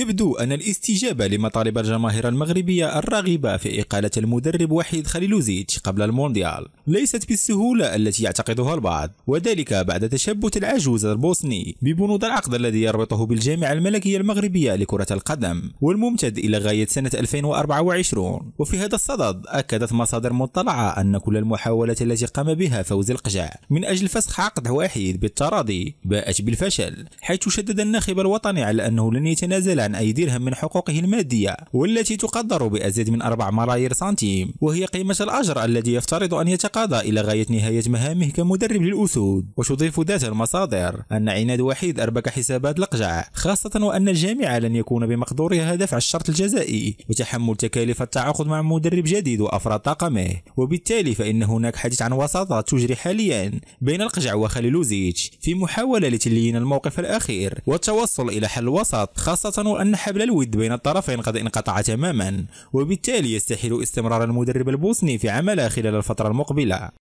يبدو أن الاستجابة لمطالب الجماهير المغربية الراغبة في إقالة المدرب وحيد خليلوزيتش قبل المونديال ليست بالسهولة التي يعتقدها البعض وذلك بعد تشبث العجوز البوسني ببنود العقد الذي يربطه بالجامعة الملكية المغربية لكرة القدم والممتد إلى غاية سنة 2024 وفي هذا الصدد أكدت مصادر مطلعة أن كل المحاولات التي قام بها فوز القجع من أجل فسخ عقد وحيد بالتراضي باءت بالفشل حيث شدد الناخب الوطني على أنه لن يتنازل عن أي درهم من حقوقه المادية والتي تقدر بأزيد من 4 ملايير سنتيم وهي قيمة الأجر الذي يفترض أن يتقاضى إلى غاية نهاية مهامه كمدرب للأسود وتضيف ذات المصادر أن عناد وحيد أربك حسابات القجع خاصة وأن الجامعة لن يكون بمقدورها دفع الشرط الجزائي وتحمل تكاليف التعاقد مع مدرب جديد وأفراد طاقمه وبالتالي فإن هناك حديث عن وساطة تجري حاليا بين القجع وخليلوزيتش في محاولة لتليين الموقف الأخير والتوصل إلى حل وسط خاصة خاصة أن حبل الود بين الطرفين قد انقطع تماما وبالتالي يستحيل استمرار المدرب البوسني في عمله خلال الفترة المقبلة